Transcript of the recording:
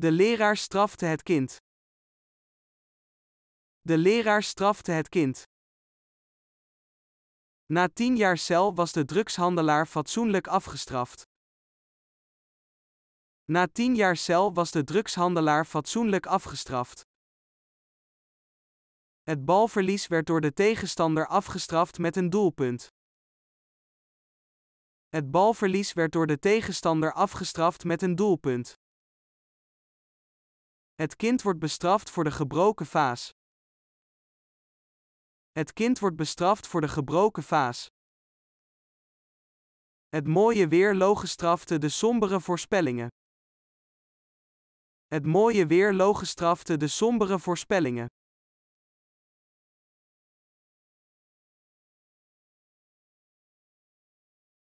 De leraar strafte het kind. De leraar strafte het kind. Na tien jaar cel was de drugshandelaar fatsoenlijk afgestraft. Na tien jaar cel was de drugshandelaar fatsoenlijk afgestraft. Het balverlies werd door de tegenstander afgestraft met een doelpunt. Het balverlies werd door de tegenstander afgestraft met een doelpunt. Het kind wordt bestraft voor de gebroken vaas. Het kind wordt bestraft voor de gebroken vaas. Het mooie weer strafte de sombere voorspellingen. Het mooie weer strafte de sombere voorspellingen.